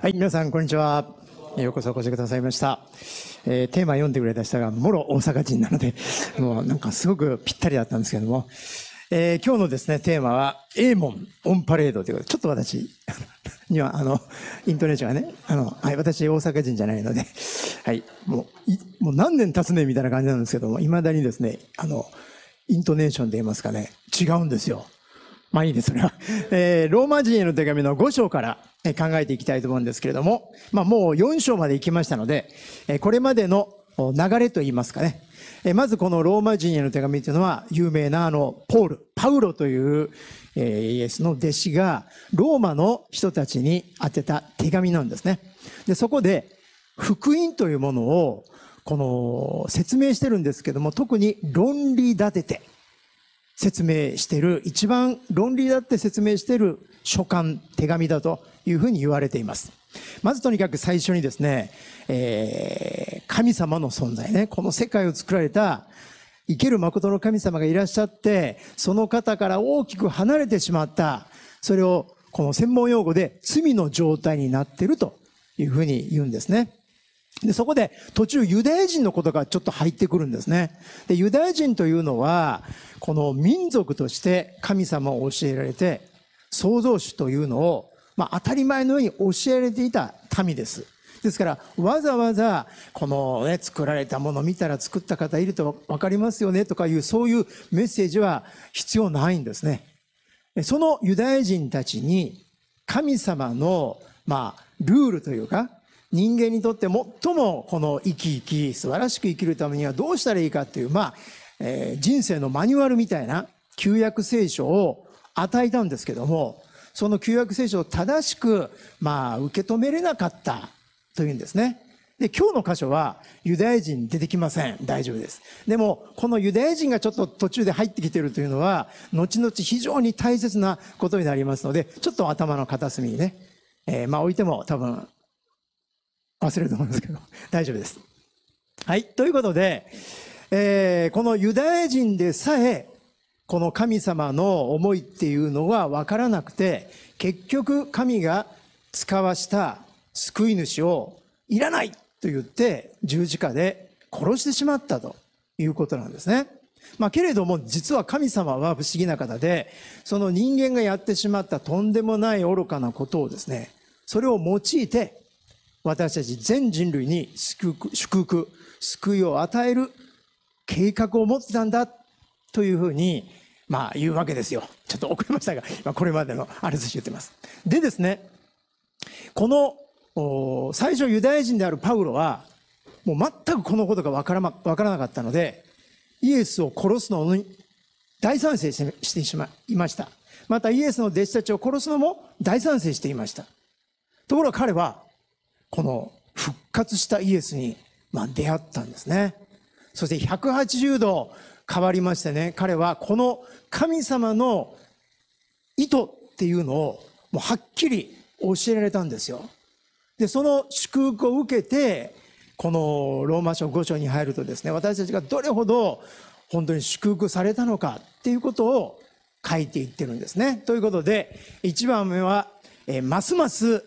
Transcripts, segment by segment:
はい、皆さん、こんにちは。ようこそお越しくださいました。えー、テーマ読んでくれた人が、もろ大阪人なので、もうなんかすごくぴったりだったんですけども、えー、今日のですね、テーマは、エーモンオンパレードということで、ちょっと私 には、あの、イントネーションがね、あの、はい、私大阪人じゃないので、はい、もう、もう何年経つねみたいな感じなんですけども、いまだにですね、あの、イントネーションで言いますかね、違うんですよ。まあいいです、そ えー、ローマ人への手紙の5章から考えていきたいと思うんですけれども、まあもう4章まで行きましたので、これまでの流れといいますかね。まずこのローマ人への手紙というのは有名なあのポール、パウロというイエスの弟子がローマの人たちに宛てた手紙なんですね。で、そこで福音というものをこの説明してるんですけども、特に論理立てて、説明してる、一番論理だって説明してる書簡、手紙だというふうに言われています。まずとにかく最初にですね、えー、神様の存在ね、この世界を作られた生ける誠の神様がいらっしゃって、その方から大きく離れてしまった、それをこの専門用語で罪の状態になっているというふうに言うんですね。で、そこで途中ユダヤ人のことがちょっと入ってくるんですね。で、ユダヤ人というのは、この民族として神様を教えられて、創造主というのを、まあ、当たり前のように教えられていた民です。ですから、わざわざ、このね、作られたもの見たら作った方いると分かりますよねとかいう、そういうメッセージは必要ないんですね。そのユダヤ人たちに、神様の、まあ、ルールというか、人間にとって最もこの生き生き素晴らしく生きるためにはどうしたらいいかっていう、まあ、えー、人生のマニュアルみたいな旧約聖書を与えたんですけども、その旧約聖書を正しく、まあ、受け止めれなかったというんですね。で、今日の箇所はユダヤ人出てきません。大丈夫です。でも、このユダヤ人がちょっと途中で入ってきてるというのは、後々非常に大切なことになりますので、ちょっと頭の片隅にね、えー、まあ置いても多分忘れると思うんですけど、大丈夫です。はい。ということで、えー、このユダヤ人でさえ、この神様の思いっていうのは分からなくて、結局神が使わした救い主をいらないと言って十字架で殺してしまったということなんですね。まあ、けれども実は神様は不思議な方で、その人間がやってしまったとんでもない愚かなことをですね、それを用いて私たち全人類に祝福、救いを与える計画を持ってたんだというふうに、まあ言うわけですよ。ちょっと遅れましたが、今 これまでのあれずし言ってます。でですね、この最初ユダヤ人であるパウロは、もう全くこのことがわからま、わからなかったので、イエスを殺すのに大賛成してしまいました。またイエスの弟子たちを殺すのも大賛成していました。ところが彼はこの復活したイエスに、まあ、出会ったんですね。そして180度変わりましてね、彼はこの神様の意図っていうのをもうはっきり教えられたんですよ。で、その祝福を受けて、このローマ書5章に入るとですね、私たちがどれほど本当に祝福されたのかっていうことを書いていってるんですね。ということで、1番目は、えー、ますます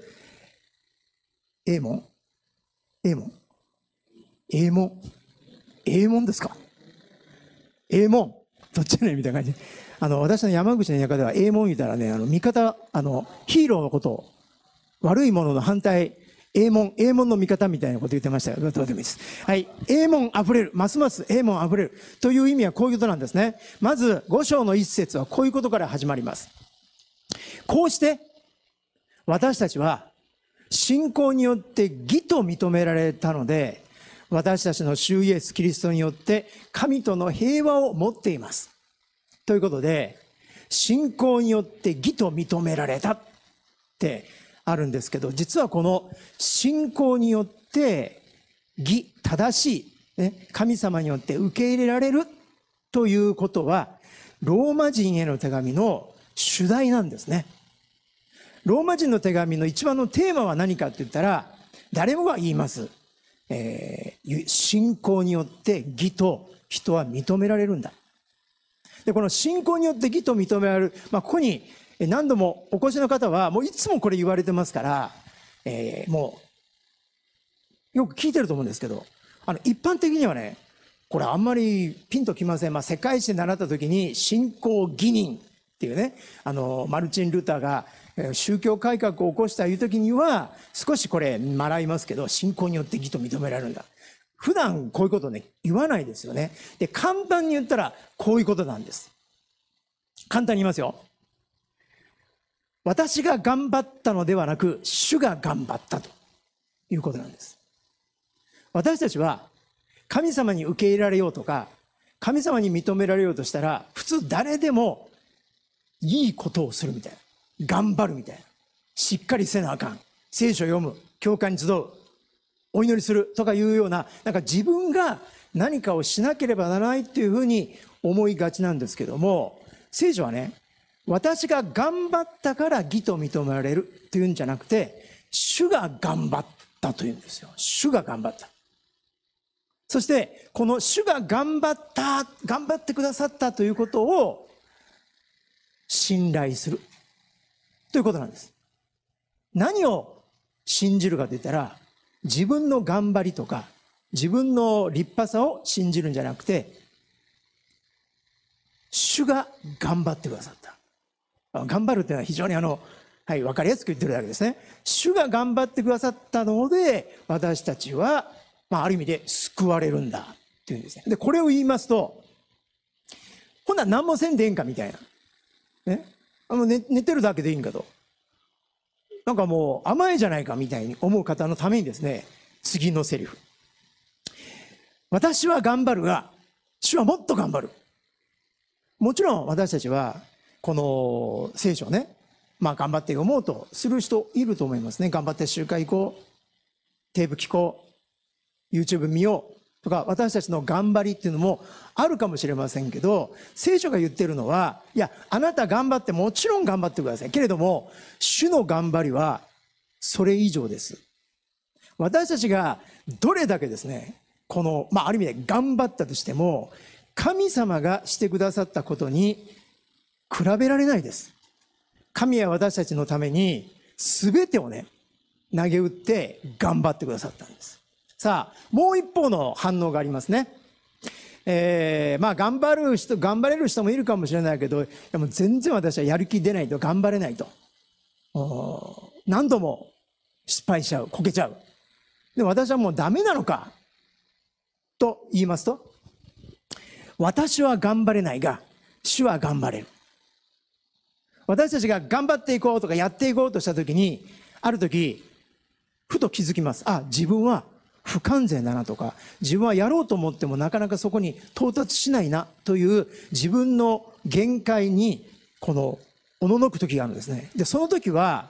ええもんええもんええもんええもんですかええもんどっちやねんみたいな感じあの私の山口の田舎ではええもん言うたらねあの味方あのヒーローのこと悪いものの反対ええもん、ええもんの味方みたいなこと言ってましたよ。どうでもいいです。はい。ええもん溢れる。ますますええもん溢れる。という意味はこういうことなんですね。まず、五章の一節はこういうことから始まります。こうして、私たちは信仰によって義と認められたので、私たちの主イエス・キリストによって神との平和を持っています。ということで、信仰によって義と認められたってあるんですけど、実はこの信仰によって義、正しい、ね、神様によって受け入れられるということは、ローマ人への手紙の主題なんですね。ローマ人の手紙の一番のテーマは何かって言ったら、誰もが言います。えー、信仰によって義と人は認められるんだ。で、この信仰によって義と認められる。まあ、ここに何度もお越しの方は、もういつもこれ言われてますから、えー、もう、よく聞いてると思うんですけど、あの、一般的にはね、これあんまりピンときません。まあ、世界史で習った時に、信仰義人っていうね、あの、マルチン・ルターが宗教改革を起こしたいう時には、少しこれ、習いますけど、信仰によって義と認められるんだ。普段こういうことね、言わないですよね。で、簡単に言ったら、こういうことなんです。簡単に言いますよ。私が頑張ったのではなく、主が頑張ったということなんです。私たちは、神様に受け入れられようとか、神様に認められようとしたら、普通誰でもいいことをするみたいな。頑張るみたいな。しっかりせなあかん。聖書読む。教会に集う。お祈りするとかいうような、なんか自分が何かをしなければならないっていうふうに思いがちなんですけども、聖書はね、私が頑張ったから義と認められるというんじゃなくて、主が頑張ったというんですよ。主が頑張った。そして、この主が頑張った、頑張ってくださったということを信頼する。ということなんです。何を信じるかと言ったら、自分の頑張りとか、自分の立派さを信じるんじゃなくて、主が頑張ってくださった。頑張るというのは非常にあの、はい、わかりやすく言ってるだけですね。主が頑張ってくださったので、私たちは、まあ、ある意味で救われるんだ、っていうんですね。で、これを言いますと、ほんなら何もせんでええんか、みたいな。ね。あの寝寝てるだけでいいんかと。なんかもう甘えじゃないかみたいに思う方のためにですね、次のセリフ。私は頑張るが、主はもっと頑張る。もちろん私たちは、この聖書をね、まあ頑張って読もうとする人いると思いますね。頑張って集会行こう。テープ聞こう。YouTube 見ようとか私たちの頑張りっていうのもあるかもしれませんけど聖書が言ってるのはいやあなた頑張ってもちろん頑張ってくださいけれども主の頑張りはそれ以上です私たちがどれだけですねこの、まあ、ある意味で頑張ったとしても神様がしてくださったことに比べられないです神は私たちのために全てをね投げ打って頑張ってくださったんですさあ、もう一方の反応がありますね。えー、まあ頑張る人、頑張れる人もいるかもしれないけど、でも全然私はやる気出ないと頑張れないと。何度も失敗しちゃう、こけちゃう。で、私はもうダメなのかと言いますと、私は頑張れないが、主は頑張れる。私たちが頑張っていこうとかやっていこうとしたときに、ある時、ふと気づきます。あ、自分は不完全だなとか、自分はやろうと思ってもなかなかそこに到達しないなという自分の限界に、この、おののく時があるんですね。で、その時は、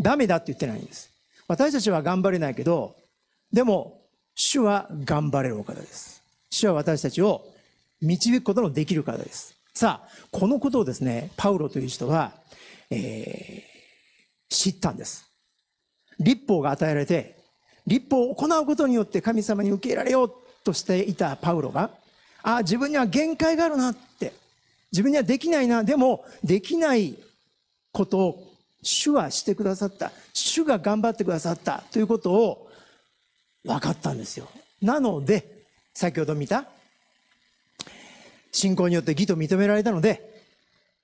ダメだって言ってないんです。私たちは頑張れないけど、でも、主は頑張れるお方です。主は私たちを導くことのできる方です。さあ、このことをですね、パウロという人は、えー、知ったんです。立法が与えられて、立法を行うことによって神様に受け入れられようとしていたパウロが、ああ、自分には限界があるなって、自分にはできないな、でも、できないことを主はしてくださった。主が頑張ってくださったということを分かったんですよ。なので、先ほど見た、信仰によって義と認められたので、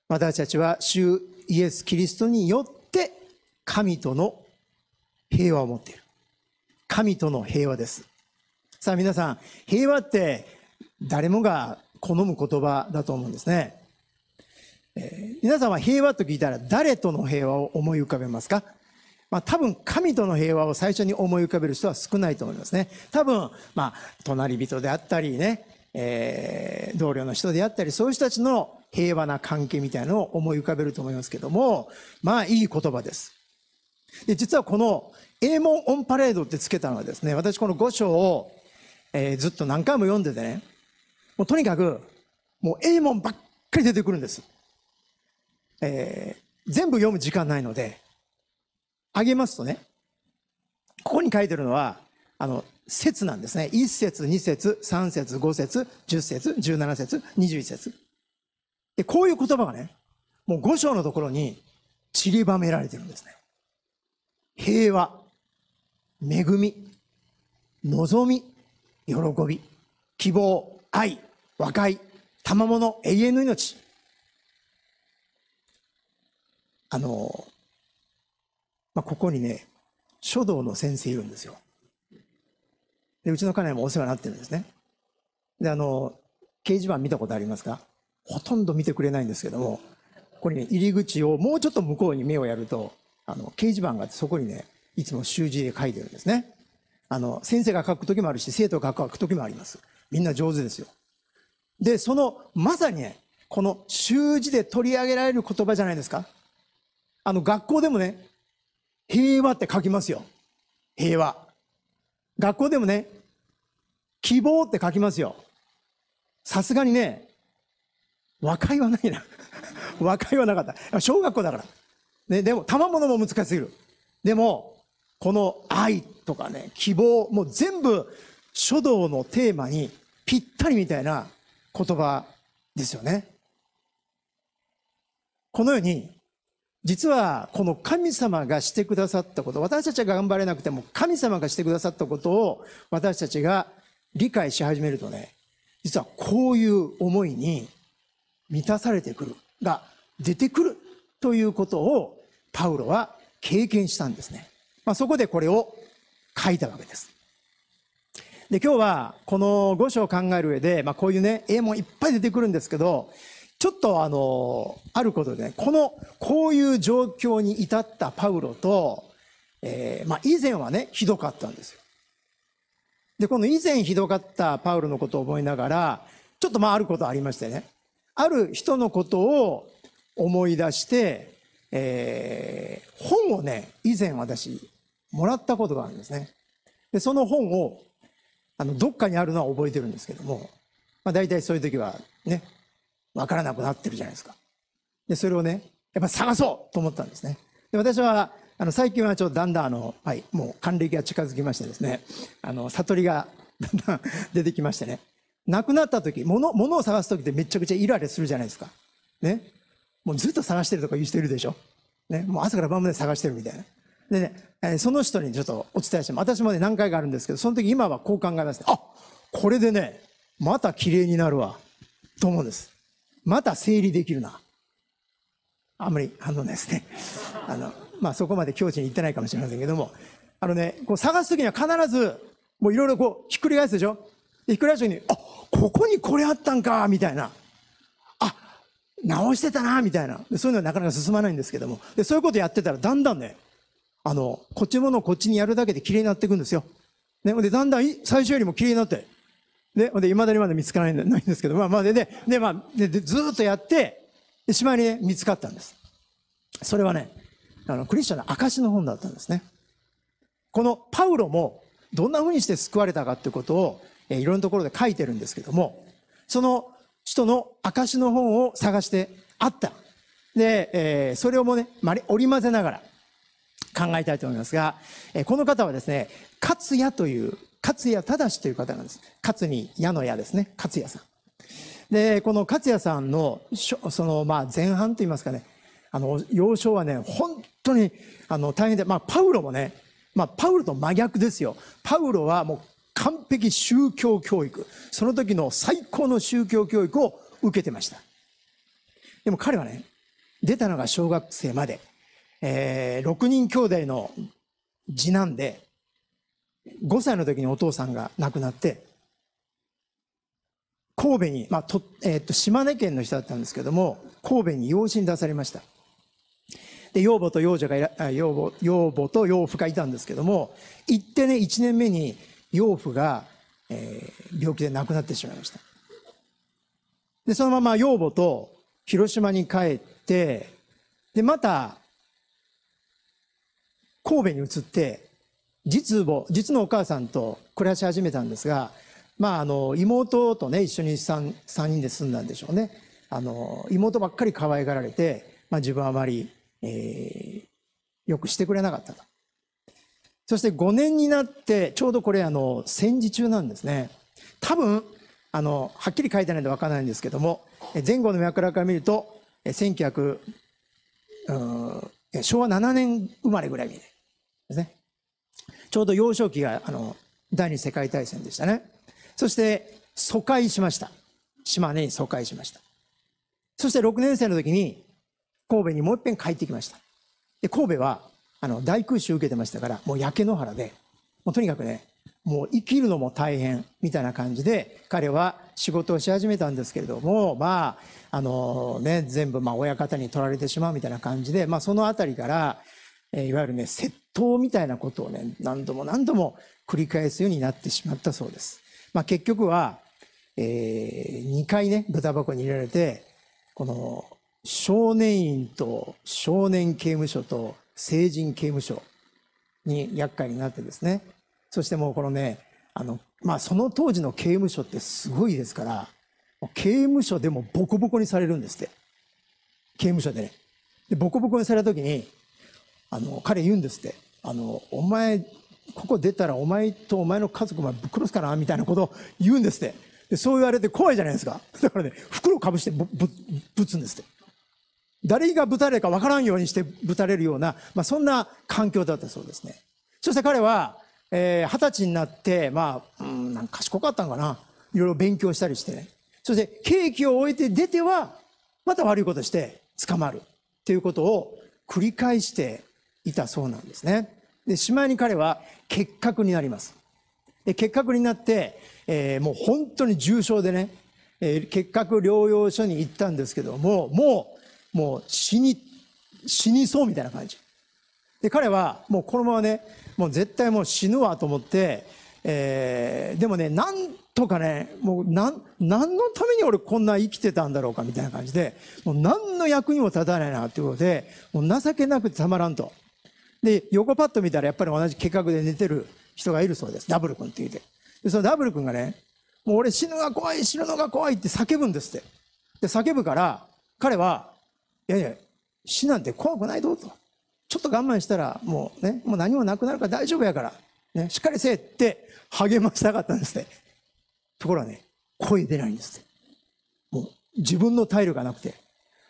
私たちは主イエス・キリストによって神との平和を持っている。神との平和です。さあ皆さん、平和って誰もが好む言葉だと思うんですね。えー、皆さんは平和と聞いたら誰との平和を思い浮かべますかまあ多分神との平和を最初に思い浮かべる人は少ないと思いますね。多分、まあ隣人であったりね、えー、同僚の人であったり、そういう人たちの平和な関係みたいなのを思い浮かべると思いますけども、まあいい言葉です。で、実はこの英文オンパレードってつけたのはですね、私この5章を、えー、ずっと何回も読んでてね、もうとにかく、もう英文ばっかり出てくるんです。えー、全部読む時間ないので、あげますとね、ここに書いてるのは、あの、節なんですね。1節、2節、3節、5節、10節、17節、21節。で、こういう言葉がね、もう5章のところに散りばめられてるんですね。平和、恵み、望み、喜び、希望、愛、和解、賜物、永遠の命。あの、まあ、ここにね、書道の先生いるんですよ。で、うちの家内もお世話になってるんですね。で、あの、掲示板見たことありますかほとんど見てくれないんですけども、これね、入り口をもうちょっと向こうに目をやると、あの、掲示板があってそこにね、いつも習字で書いてるんですね。あの、先生が書くときもあるし、生徒が書くときもあります。みんな上手ですよ。で、その、まさにね、この習字で取り上げられる言葉じゃないですか。あの、学校でもね、平和って書きますよ。平和。学校でもね、希望って書きますよ。さすがにね、和解はないな。和解はなかった。小学校だから。ね、でも、賜物も難しすぎる。でも、この愛とかね、希望、もう全部書道のテーマにぴったりみたいな言葉ですよね。このように、実はこの神様がしてくださったこと、私たちが頑張れなくても神様がしてくださったことを私たちが理解し始めるとね、実はこういう思いに満たされてくるが出てくるということをパウロは経験したんですね。まあ、そこでこれを書いたわけです。で、今日はこの5章を考える上で、まあ、こういうね、絵もいっぱい出てくるんですけど、ちょっとあの、あることでね、この、こういう状況に至ったパウロと、えー、まあ、以前はね、ひどかったんですよ。で、この以前ひどかったパウロのことを思いながら、ちょっとまああることありましてね、ある人のことを思い出して、えー、本をね、以前私もらったことがあるんですね。で、その本を、あの、どっかにあるのは覚えてるんですけども、まあ大体そういう時はね、わからなくなってるじゃないですか。で、それをね、やっぱ探そうと思ったんですね。で、私は、あの、最近はちょっとだんだんあの、はい、もう還暦が近づきましてですね、あの、悟りがだんだん 出てきましてね、亡くなった時、物、物を探す時ってめちゃくちゃイライラするじゃないですか。ね。もうずっと探してるとか言う人いるでしょ。ね。もう朝から晩まで探してるみたいな。でね、えー、その人にちょっとお伝えしても、私もね、何回かあるんですけど、その時今はこう考えまして、あこれでね、また綺麗になるわ、と思うんです。また整理できるな。あんまり反応ないですね。あの、まあ、そこまで境地に行ってないかもしれませんけども、あのね、こう探す時には必ず、もういろいろこう、ひっくり返すでしょひっくり返す時に、あここにこれあったんか、みたいな。あ直してたな、みたいな。そういうのはなかなか進まないんですけども。で、そういうことやってたら、だんだんね、あの、こっちものをこっちにやるだけで綺麗になっていくんですよ。ね、で、だんだん最初よりも綺麗になって、で、で、未だにまだ見つからないんですけど、まあまあで、で、で、まあ、で、でずっとやって、で、しまいに、ね、見つかったんです。それはね、あの、クリスチャンの証の本だったんですね。このパウロも、どんな風にして救われたかってことを、えいろんなところで書いてるんですけども、その人の証の本を探してあった。で、えー、それをもね、まり、織り交ぜながら、考えたいと思いますが、この方はですね、勝也という、勝也正という方なんです。勝に矢の矢ですね、勝也さん。で、この勝也さんの、その、まあ、前半といいますかね、あの、幼少はね、本当に、あの、大変で、まあ、パウロもね、まあ、パウロと真逆ですよ。パウロはもう完璧宗教教育。その時の最高の宗教教育を受けてました。でも彼はね、出たのが小学生まで。えー、6人兄弟の次男で、5歳の時にお父さんが亡くなって、神戸に、まあとえー、っと島根県の人だったんですけども、神戸に養子に出されました。で、養母と養女がいら、養母、養母と養父がいたんですけども、行ってね、1年目に養父が、えー、病気で亡くなってしまいました。で、そのまま養母と広島に帰って、で、また神戸に移って、実母、実のお母さんと暮らし始めたんですが、まあ、あの、妹とね、一緒に 3, 3人で住んだんでしょうね。あの、妹ばっかり可愛がられて、まあ、自分はあまり、えー、よくしてくれなかったと。そして5年になって、ちょうどこれ、あの、戦時中なんですね。多分、あの、はっきり書いてないんでわからないんですけども、前後の脈絡から見ると、1900、うん、昭和7年生まれぐらいに、ね、ですね。ちょうど幼少期があの第二次世界大戦でしたね。そして疎開しました。島根に疎開しました。そして6年生の時に神戸にもう一遍帰ってきました。で、神戸はあの大空襲受けてましたから、もう焼け野原で、もうとにかくね、もう生きるのも大変みたいな感じで彼は仕事をし始めたんですけれどもまああのね全部まあ親方に取られてしまうみたいな感じでまあその辺りから、えいわゆるね窃闘みたいなことをね、何度も何度も繰り返すようになってしまったそうです。まあ、結局は、えー、2回ね、豚箱に入れられて、この少年院と少年刑務所と成人刑務所に厄介になってですね、そしてもうこのね、あの、まあ、その当時の刑務所ってすごいですから、刑務所でもボコボコにされるんですって。刑務所でね。で、ボコボコにされた時に、あの彼言うんですってあのお前ここ出たらお前とお前の家族がぶっ殺すからみたいなことを言うんですってでそう言われて怖いじゃないですかだからね袋をかぶしてぶぶぶつんですって誰がぶたれるかわからんようにしてぶたれるような、まあ、そんな環境だったそうですねそして彼は二十、えー、歳になってまあうんなんか賢かったんかないろいろ勉強したりして、ね、そして刑期を終えて出てはまた悪いことして捕まるっていうことを繰り返していたそうなんですね。で、しまいに彼は結核になります。で、結核になって、えー、もう本当に重症でね、えー、結核療養所に行ったんですけども、もう、もう死に、死にそうみたいな感じ。で、彼はもうこのままね、もう絶対もう死ぬわと思って、えー、でもね、なんとかね、もうなん、何のために俺こんな生きてたんだろうかみたいな感じで、もう何の役にも立たないなっていうことで、もう情けなくてたまらんと。で、横パッと見たらやっぱり同じ結核で寝てる人がいるそうです。ダブル君って言うて。で、そのダブル君がね、もう俺死ぬが怖い、死ぬのが怖いって叫ぶんですって。で、叫ぶから、彼は、いやいや、死なんて怖くないぞと。ちょっと我慢したら、もうね、もう何もなくなるから大丈夫やから、ね、しっかりせえって励ましたかったんですって。ところはね、声出ないんですって。もう自分の体力がなくて、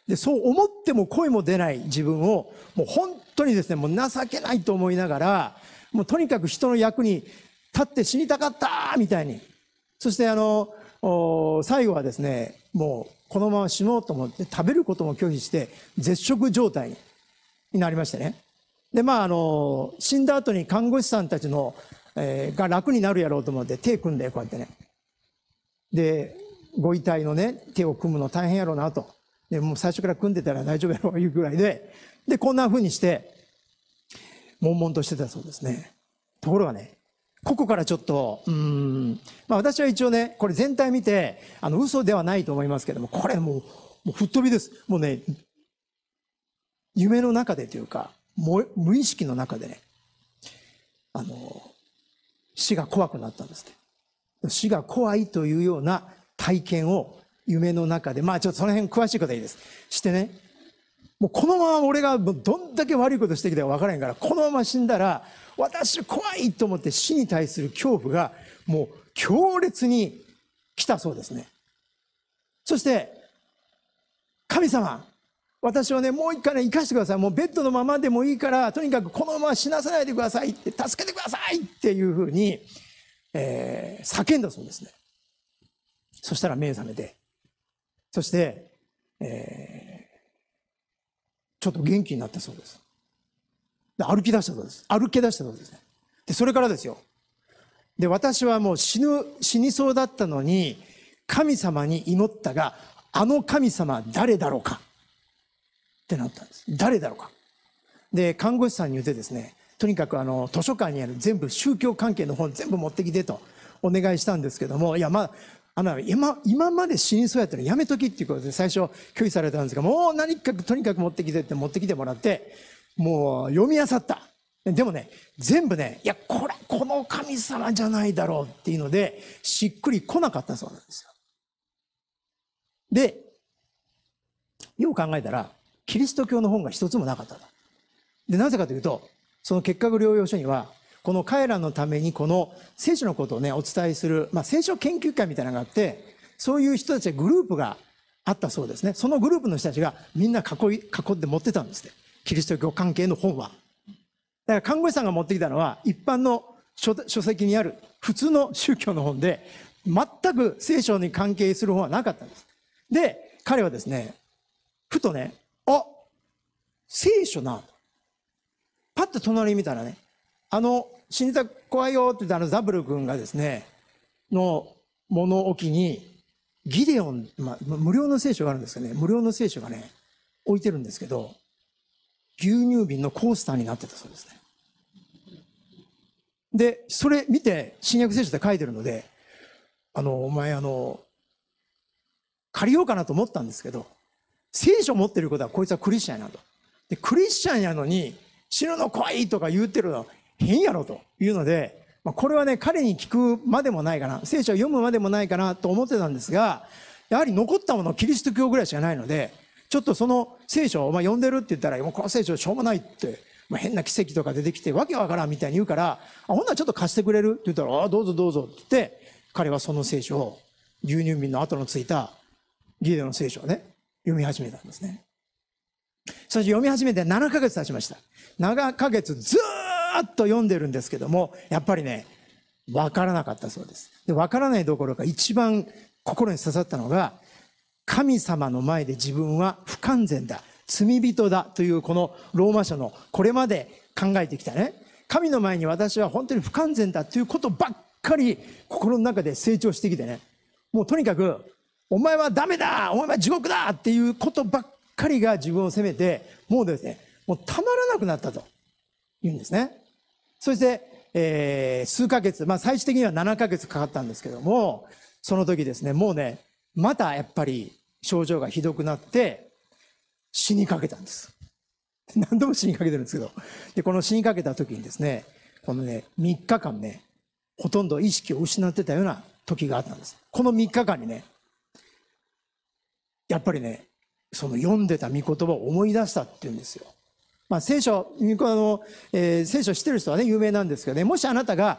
で、そう思っても声も出ない自分を、もう本当にですね、もう情けないと思いながら、もうとにかく人の役に立って死にたかったみたいに。そしてあの、最後はですね、もうこのまま死のうと思って食べることも拒否して絶食状態になりましてね。で、まああの、死んだ後に看護師さんたちの、えー、が楽になるやろうと思って手組んでこうやってね。で、ご遺体のね、手を組むの大変やろうなと。で、もう最初から組んでたら大丈夫やろういうぐらいで、で、こんな風にして、悶々としてたそうですね。ところがね、ここからちょっと、うん、まあ私は一応ね、これ全体見て、あの、嘘ではないと思いますけども、これもう、もう吹っ飛びです。もうね、夢の中でというか、も無意識の中でね、あの、死が怖くなったんですね。死が怖いというような体験を夢の中で、まあちょっとその辺詳しいことはいいです。してね、もうこのまま俺がどんだけ悪いことしてきたか分からへんから、このまま死んだら、私怖いと思って死に対する恐怖がもう強烈に来たそうですね。そして、神様、私をね、もう一回ね、生かしてください。もうベッドのままでもいいから、とにかくこのまま死なせないでくださいって、助けてくださいっていうふうに、えー、叫んだそうですね。そしたら目覚めて、そして、えー、ちょっと元気になったそうです。で歩き出したそうです。歩き出したそうですね。で、それからですよ。で、私はもう死ぬ、死にそうだったのに、神様に祈ったが、あの神様誰だろうかってなったんです。誰だろうか。で、看護師さんに言ってですね、とにかくあの図書館にある全部宗教関係の本全部持ってきてとお願いしたんですけども、いや、まあ、あの今今まで死にそうやったらやめときっていうことで最初拒否されたんですがもう何かとにかく持ってきてって持ってきてもらってもう読み漁ったでもね全部ねいやこれこの神様じゃないだろうっていうのでしっくりこなかったそうなんですよ。でよう考えたらキリスト教の本が一つもなかったと。でなぜかというとその結核療養所にはこの彼らのためにこの聖書のことをね、お伝えする、まあ、聖書研究会みたいなのがあって、そういう人たちグループがあったそうですね。そのグループの人たちがみんな囲い、囲って持ってたんですね。キリスト教関係の本は。だから看護師さんが持ってきたのは、一般の書籍にある普通の宗教の本で、全く聖書に関係する本はなかったんです。で、彼はですね、ふとね、あ聖書な。パッと隣見たらね、あの、たく怖いよって言ったあのザブル君がですね、の物置に、ギデオン、まあ、無料の聖書があるんですけどね、無料の聖書がね、置いてるんですけど、牛乳瓶のコースターになってたそうですね。で、それ見て、新約聖書って書いてるので、あの、お前あの、借りようかなと思ったんですけど、聖書持ってることはこいつはクリスチャンやなと。で、クリスチャンやのに、死ぬの怖いとか言ってるのは変やろというので、まあ、これはね、彼に聞くまでもないかな、聖書を読むまでもないかなと思ってたんですが、やはり残ったもの、キリスト教ぐらいしかないので、ちょっとその聖書を、まあ、読んでるって言ったら、もうこの聖書しょうもないって、まあ、変な奇跡とか出てきて、わけわからんみたいに言うから、あ、ほんならちょっと貸してくれるって言ったら、ああ、どうぞどうぞって言って、彼はその聖書を、牛乳瓶の後のついたギデの聖書をね、読み始めたんですね。そして読み始めて7ヶ月経ちました。7ヶ月ずっと読んでるんですけども、やっぱりね、わからなかったそうです。で、わからないどころか一番心に刺さったのが、神様の前で自分は不完全だ、罪人だというこのローマ書のこれまで考えてきたね、神の前に私は本当に不完全だということばっかり心の中で成長してきてね、もうとにかく、お前はダメだお前は地獄だっていうことばっかりが自分を責めて、もうですね、もうたまらなくなったと言うんですね。そして、えー、数ヶ月、まあ、最終的には7ヶ月かかったんですけども、その時ですね、もうね、またやっぱり症状がひどくなって、死にかけたんです。何度も死にかけてるんですけど。で、この死にかけた時にですね、このね、3日間ね、ほとんど意識を失ってたような時があったんです。この3日間にね、やっぱりね、その読んでた御言葉を思い出したっていうんですよ。まあ、聖書、あの、えー、聖書してる人はね、有名なんですけどね、もしあなたが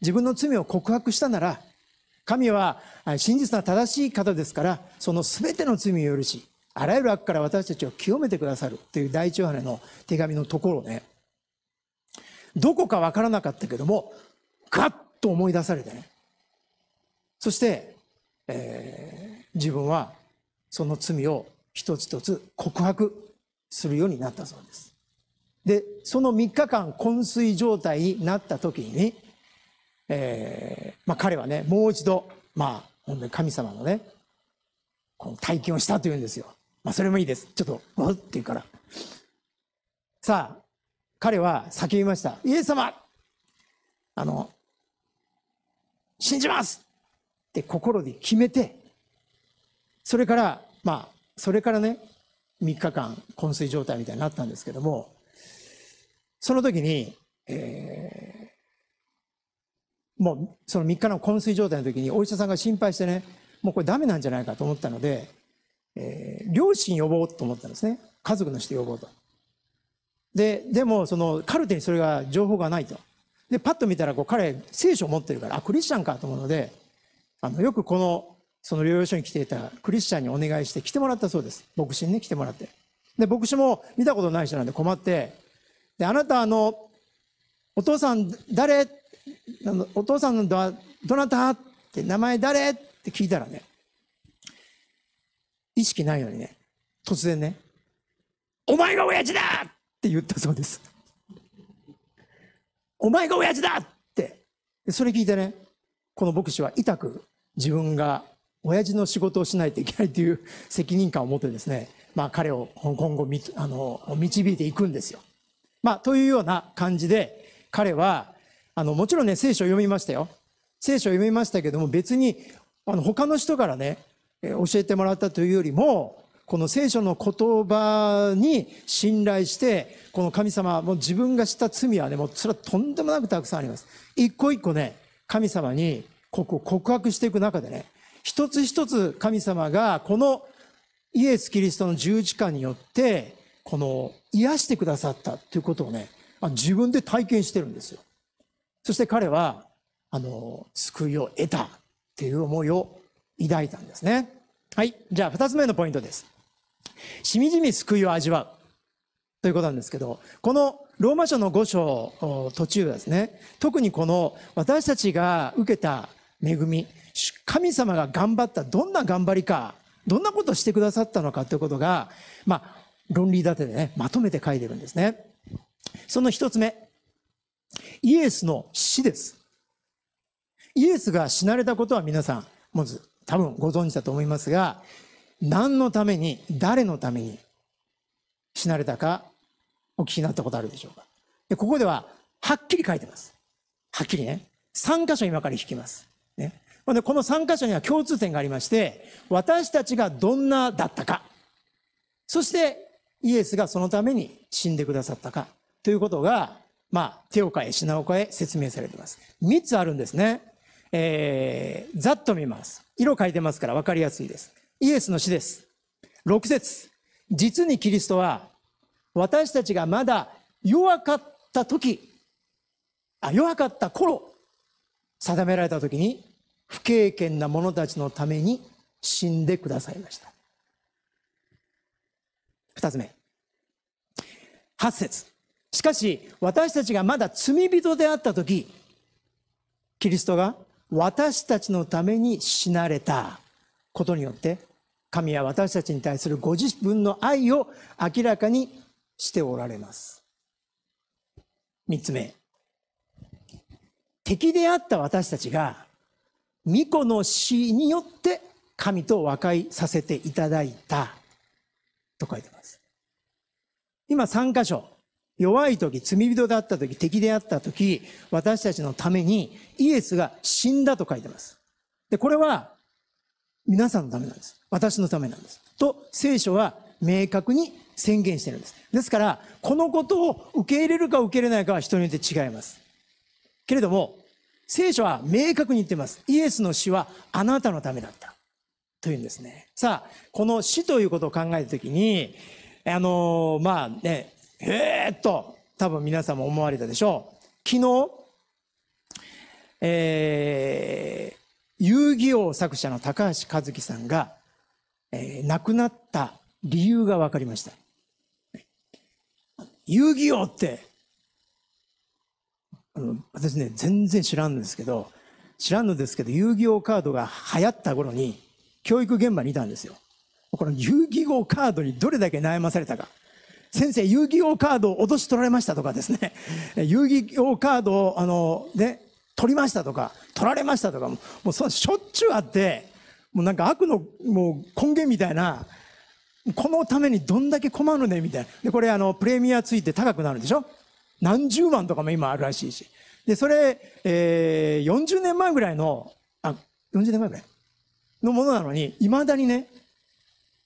自分の罪を告白したなら、神は真実な正しい方ですから、その全ての罪を許し、あらゆる悪から私たちを清めてくださるという第一話の手紙のところね、どこかわからなかったけども、ガッと思い出されてね。そして、えー、自分はその罪を一つ一つ告白するようになったそうです。で、その3日間昏睡状態になった時に、えー、まあ彼はね、もう一度、まあ本当に神様のね、この体験をしたというんですよ。まあそれもいいです。ちょっと、わって言うから。さあ、彼は叫びました。イエス様あの、信じますって心で決めて、それから、まあ、それからね、3日間昏睡状態みたいになったんですけども、その時に、えー、もうその3日の昏睡状態の時にお医者さんが心配してね、もうこれダメなんじゃないかと思ったので、えー、両親呼ぼうと思ったんですね。家族の人呼ぼうと。で、でもそのカルテにそれが情報がないと。で、パッと見たらこう彼、聖書を持ってるから、あ、クリスチャンかと思うので、あの、よくこの、その療養所に来ていたクリスチャンにお願いして来てもらったそうです。牧師にね、来てもらって。で、牧師も見たことない人なんで困って、であなたあのお父さん誰お父さんはどなたって名前誰って聞いたらね意識ないのにね突然ね「お前が親父だ!」って言ったそうです。お前が親父だってそれ聞いてねこの牧師は痛く自分が親父の仕事をしないといけないという責任感を持ってですねまあ彼を今後あの導いていくんですよ。まあ、というような感じで、彼は、あの、もちろんね、聖書を読みましたよ。聖書を読みましたけども、別に、あの、他の人からね、教えてもらったというよりも、この聖書の言葉に信頼して、この神様、もう自分がした罪はね、もうそれはとんでもなくたくさんあります。一個一個ね、神様にここ告白していく中でね、一つ一つ神様がこのイエス・キリストの十字架によってこの癒してくださったということをね自分で体験してるんですよそして彼はあの救いを得たっていう思いを抱いたんですねはいじゃあ2つ目のポイントですしみじみ救いを味わうということなんですけどこのローマ書の五章途中ですね特にこの私たちが受けた恵み神様が頑張ったどんな頑張りかどんなことをしてくださったのかということが、まあ、論理立てでね、まとめて書いてるんですね。その一つ目、イエスの死です。イエスが死なれたことは皆さん、まず多分ご存知だと思いますが、何のために、誰のために死なれたか、お聞きになったことあるでしょうか。でここでは、はっきり書いてます。はっきりね。3箇所今から引きます。ね。でこの3箇所には共通点がありまして、私たちがどんなだったか、そしてイエスがそのために死んでくださったかということが、まあ、手を変え、品を変え説明されています。三つあるんですね。えー、ざっと見ます。色書いてますから分かりやすいです。イエスの死です。六節実にキリストは、私たちがまだ弱かった時、あ、弱かった頃、定められた時に、不経験な者たちのために死んでくださいました。2つ目8節しかし私たちがまだ罪人であった時キリストが私たちのために死なれたことによって神は私たちに対するご自分の愛を明らかにしておられます。3つ目敵であった私たちが巫女の死によって神と和解させていただいたと書いてます。今3箇所。弱い時、罪人だった時、敵であった時、私たちのためにイエスが死んだと書いてます。で、これは皆さんのためなんです。私のためなんです。と、聖書は明確に宣言してるんです。ですから、このことを受け入れるか受け入れないかは人によって違います。けれども、聖書は明確に言ってます。イエスの死はあなたのためだった。というんですね。さあ、この死ということを考えるときに、あのー、まあね、えー、っと、多分皆さんも思われたでしょう。昨日、えー、遊戯王作者の高橋和樹さんが、えー、亡くなった理由が分かりました。遊戯王って、あの私ね、全然知らんんですけど、知らんのですけど、遊戯王カードが流行った頃に、教育現場にいたんですよ。この遊戯王カードにどれだけ悩まされたか。先生、遊戯王カードを脅し取られましたとかですね。遊戯王カードを、あの、ね、取りましたとか、取られましたとかも、もうそしょっちゅうあって、もうなんか悪のもう根源みたいな、このためにどんだけ困るねみたいな。で、これあの、プレミアついて高くなるでしょ何十万とかも今あるらしいし。で、それ、えー、40年前ぐらいの、あ、40年前ぐらいのものなのに、未だにね、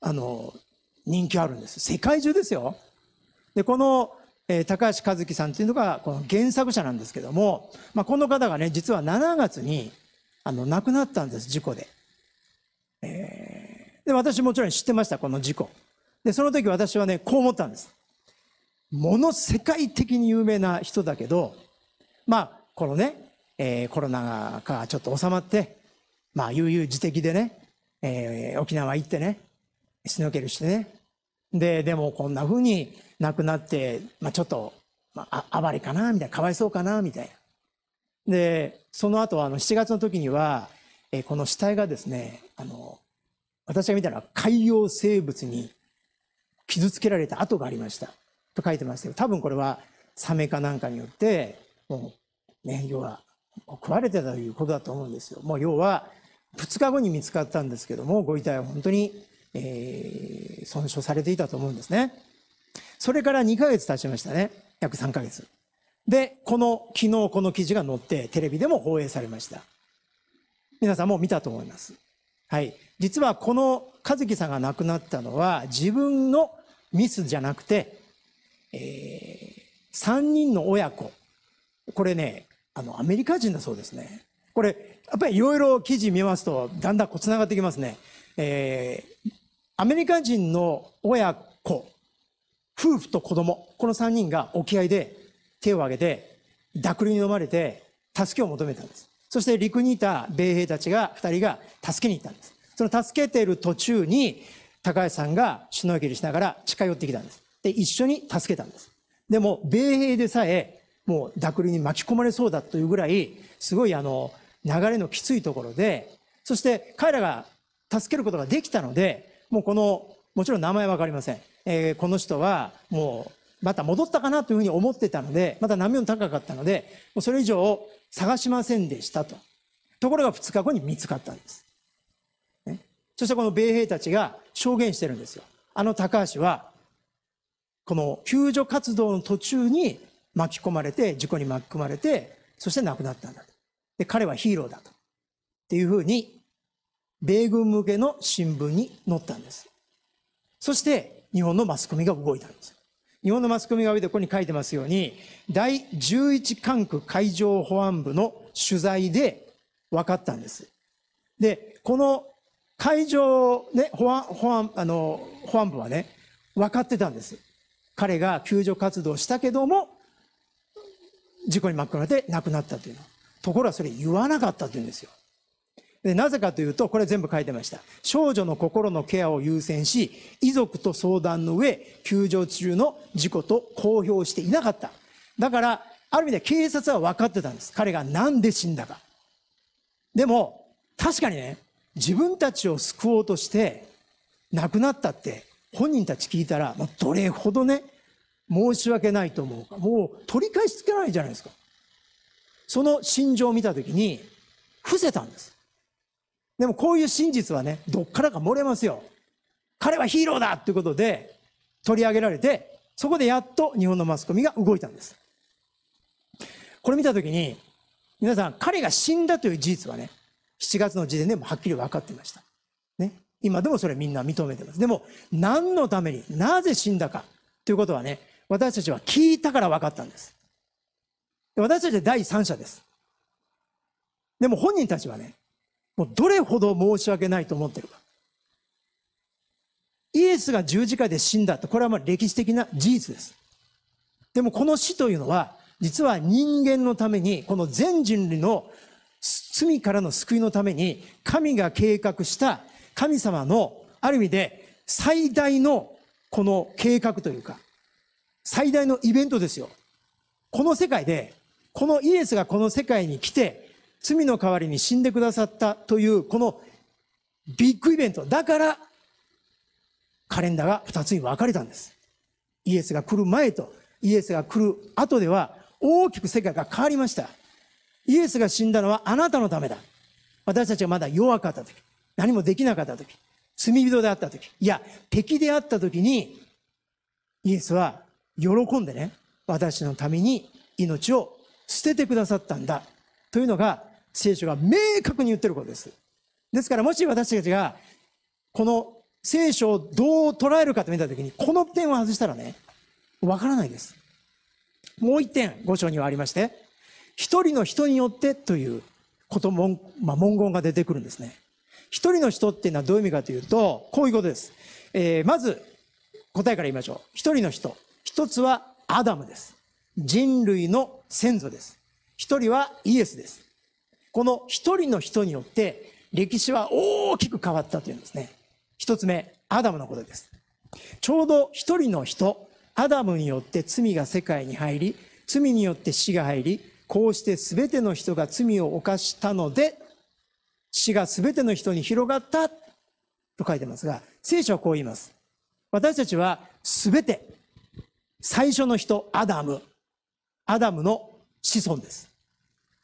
あの、人気あるんです。世界中ですよ。で、この、えー、高橋和樹さんっていうのが、この原作者なんですけども、まあ、この方がね、実は7月に、あの、亡くなったんです、事故で。えー、で、私もちろん知ってました、この事故。で、その時私はね、こう思ったんです。もの世界的に有名な人だけど、まあ、このね、えー、コロナがちょっと収まって、まあ、悠々自適でね、えー、沖縄行ってね、しのけるしね。で、でもこんな風に亡くなって、まあ、ちょっと、まあ、暴れかな、みたいな、かわいそうかな、みたいな。で、その後、あの、7月の時には、えこの死体がですね、あの、私が見たら海洋生物に傷つけられた跡がありました。と書いてましたけど、多分これはサメかなんかによって、もう、ね、要は、食われてたということだと思うんですよ。もう要は、2日後に見つかったんですけども、ご遺体は本当にえー、損傷されていたと思うんですね。それから2ヶ月経ちましたね。約3ヶ月。で、この、昨日この記事が載って、テレビでも放映されました。皆さんも見たと思います。はい。実はこの和樹さんが亡くなったのは、自分のミスじゃなくて、えー、3人の親子。これね、あの、アメリカ人だそうですね。これ、やっぱりいろいろ記事見ますと、だんだんこう繋がってきますね。えー、アメリカ人の親子、夫婦と子供、この3人が沖合で手を挙げて、濁流に飲まれて、助けを求めたんです。そして陸にいた米兵たちが、2人が助けに行ったんです。その助けている途中に、高橋さんがしのぎりしながら近寄ってきたんです。で、一緒に助けたんです。でも、米兵でさえ、もう濁流に巻き込まれそうだというぐらい、すごいあの、流れのきついところで、そして彼らが助けることができたので、もうこの、もちろん名前わかりません。えー、この人はもう、また戻ったかなというふうに思ってたので、また波も高かったので、もうそれ以上探しませんでしたと。ところが2日後に見つかったんです。ね、そしてこの米兵たちが証言してるんですよ。あの高橋は、この救助活動の途中に巻き込まれて、事故に巻き込まれて、そして亡くなったんだと。で、彼はヒーローだと。っていうふうに米軍向けの新聞に載ったんです。そして日本のマスコミが動いたんです。日本のマスコミが上でてここに書いてますように、第11管区海上保安部の取材で分かったんです。で、この海上、ね、保安、保安、あの、保安部はね、分かってたんです。彼が救助活動したけども、事故に巻き込まれて亡くなったというの。ところはそれ言わなかったというんですよ。でなぜかというと、これ全部書いてました。少女の心のケアを優先し、遺族と相談の上、救助中の事故と公表していなかった。だから、ある意味で警察は分かってたんです。彼が何で死んだか。でも、確かにね、自分たちを救おうとして亡くなったって本人たち聞いたら、もうどれほどね、申し訳ないと思うか。もう取り返しつけないじゃないですか。その心情を見た時に、伏せたんです。でもこういう真実はね、どっからか漏れますよ。彼はヒーローだっていうことで取り上げられて、そこでやっと日本のマスコミが動いたんです。これ見たときに、皆さん、彼が死んだという事実はね、7月の時点でもはっきり分かっていました。ね。今でもそれみんな認めてます。でも、何のために、なぜ死んだかということはね、私たちは聞いたから分かったんです。私たちは第三者です。でも本人たちはね、もうどれほど申し訳ないと思ってるか。イエスが十字架で死んだって、これはまあ歴史的な事実です。でもこの死というのは、実は人間のために、この全人類の罪からの救いのために、神が計画した神様の、ある意味で最大のこの計画というか、最大のイベントですよ。この世界で、このイエスがこの世界に来て、罪の代わりに死んでくださったという、このビッグイベント。だから、カレンダーが2つに分かれたんです。イエスが来る前と、イエスが来る後では、大きく世界が変わりました。イエスが死んだのはあなたのためだ。私たちがまだ弱かった時、何もできなかった時、罪人であった時、いや、敵であった時に、イエスは喜んでね、私のために命を捨ててくださったんだ。というのが、聖書が明確に言ってることです。ですからもし私たちがこの聖書をどう捉えるかと見たときに、この点を外したらね、わからないです。もう一点、五章にはありまして、一人の人によってということも、まあ、文言が出てくるんですね。一人の人っていうのはどういう意味かというと、こういうことです。えー、まず、答えから言いましょう。一人の人。一つはアダムです。人類の先祖です。一人はイエスです。この一人の人によって歴史は大きく変わったというんですね。一つ目、アダムのことです。ちょうど一人の人、アダムによって罪が世界に入り、罪によって死が入り、こうして全ての人が罪を犯したので、死が全ての人に広がったと書いてますが、聖書はこう言います。私たちは全て、最初の人、アダム、アダムの子孫です。